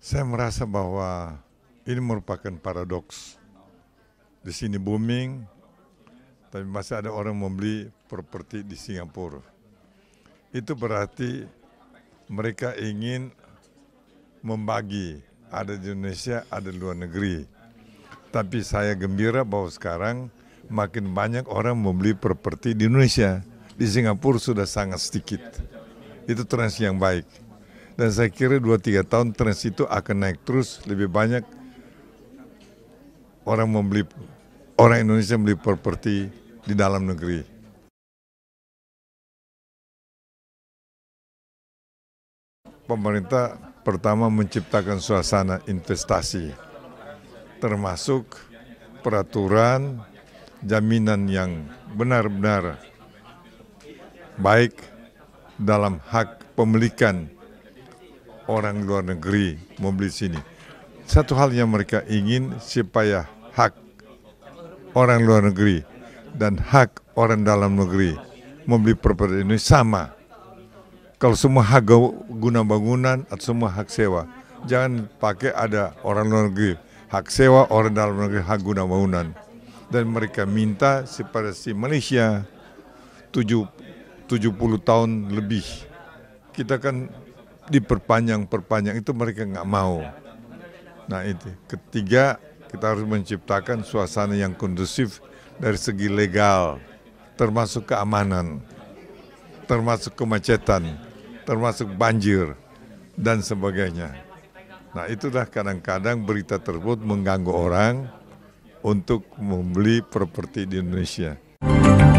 Saya merasa bahwa ini merupakan paradoks. Di sini booming, tapi masih ada orang membeli properti di Singapura. Itu berarti mereka ingin membagi, ada di Indonesia, ada di luar negeri. Tapi saya gembira bahwa sekarang makin banyak orang membeli properti di Indonesia. Di Singapura sudah sangat sedikit. Itu tren yang baik. Dan saya kira 2-3 tahun tren itu akan naik terus lebih banyak orang membeli orang Indonesia membeli properti di dalam negeri. pemerintah pertama menciptakan suasana investasi, termasuk peraturan jaminan yang benar-benar baik dalam hak pemilikan orang luar negeri membeli sini. Satu hal yang mereka ingin supaya hak orang luar negeri dan hak orang dalam negeri membeli properti ini sama. Kalau semua hak guna bangunan atau semua hak sewa, jangan pakai ada orang luar negeri hak sewa orang dalam negeri hak guna bangunan. Dan mereka minta supaya si Malaysia 70 tahun lebih. Kita kan diperpanjang-perpanjang itu mereka nggak mau. Nah itu. Ketiga, kita harus menciptakan suasana yang kondusif dari segi legal, termasuk keamanan, termasuk kemacetan, termasuk banjir, dan sebagainya. Nah itulah kadang-kadang berita tersebut mengganggu orang untuk membeli properti di Indonesia.